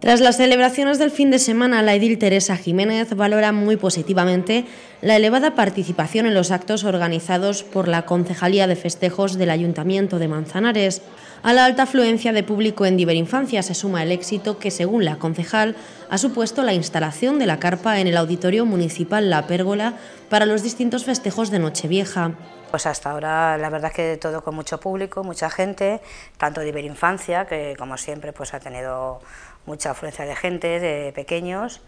Tras las celebraciones del fin de semana, la edil Teresa Jiménez valora muy positivamente la elevada participación en los actos organizados por la Concejalía de Festejos del Ayuntamiento de Manzanares. A la alta afluencia de público en Diverinfancia se suma el éxito que, según la concejal, ha supuesto la instalación de la carpa en el Auditorio Municipal La Pérgola para los distintos festejos de Nochevieja. Pues hasta ahora la verdad es que todo con mucho público, mucha gente, tanto de que como siempre pues ha tenido mucha afluencia de gente, de pequeños,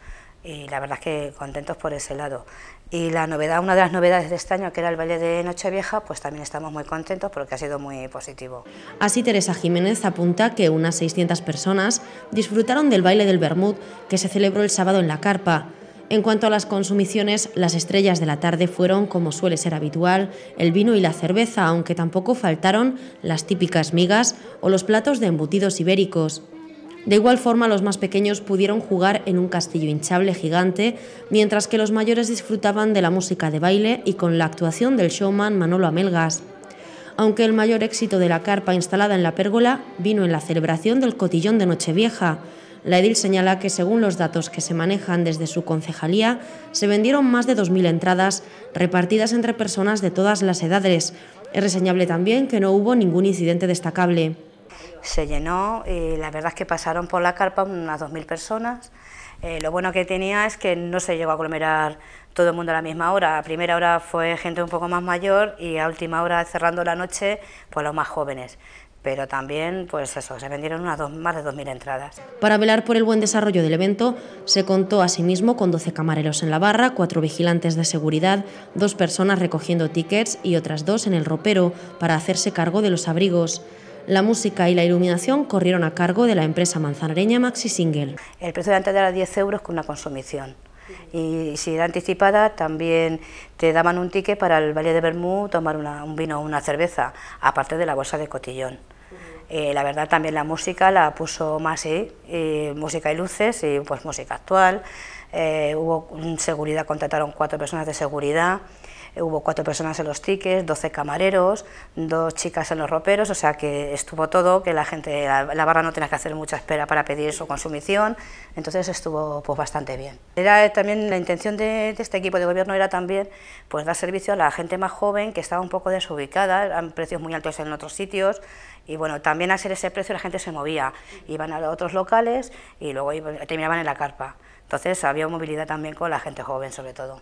y la verdad es que contentos por ese lado. Y la novedad, una de las novedades de este año, que era el baile de Nochevieja, pues también estamos muy contentos porque ha sido muy positivo. Así Teresa Jiménez apunta que unas 600 personas disfrutaron del baile del Bermud, que se celebró el sábado en la carpa. En cuanto a las consumiciones, las estrellas de la tarde fueron, como suele ser habitual, el vino y la cerveza, aunque tampoco faltaron las típicas migas o los platos de embutidos ibéricos. De igual forma, los más pequeños pudieron jugar en un castillo hinchable gigante, mientras que los mayores disfrutaban de la música de baile y con la actuación del showman Manolo Amelgas. Aunque el mayor éxito de la carpa instalada en la pérgola vino en la celebración del cotillón de Nochevieja, la edil señala que según los datos que se manejan desde su concejalía, se vendieron más de 2.000 entradas repartidas entre personas de todas las edades. Es reseñable también que no hubo ningún incidente destacable se llenó y eh, la verdad es que pasaron por la carpa unas 2.000 personas. Eh, lo bueno que tenía es que no se llegó a aglomerar todo el mundo a la misma hora. A primera hora fue gente un poco más mayor y a última hora, cerrando la noche, pues los más jóvenes. Pero también, pues eso, se vendieron unas más de 2.000 entradas. Para velar por el buen desarrollo del evento, se contó asimismo con 12 camareros en la barra, cuatro vigilantes de seguridad, dos personas recogiendo tickets y otras dos en el ropero para hacerse cargo de los abrigos. La música y la iluminación corrieron a cargo de la empresa manzanareña Maxi Single. El precio de antes era 10 euros con una consumición. Y si era anticipada, también te daban un ticket para el Valle de Bermú tomar un vino o una cerveza, aparte de la bolsa de cotillón. Eh, la verdad, también la música la puso más, eh, música y luces, y pues música actual. Eh, hubo seguridad, contrataron cuatro personas de seguridad, eh, hubo cuatro personas en los tickets, doce camareros, dos chicas en los roperos, o sea que estuvo todo, que la gente, la, barra no tenía que hacer mucha espera para pedir su consumición, entonces estuvo pues bastante bien. Era eh, también la intención de, este equipo de gobierno era también pues dar servicio a la gente más joven que estaba un poco desubicada, a precios muy altos en otros sitios y bueno, también al ser ese precio la gente se movía, iban a otros locales y luego terminaban en la carpa. Entonces había movilidad también con la gente joven sobre todo.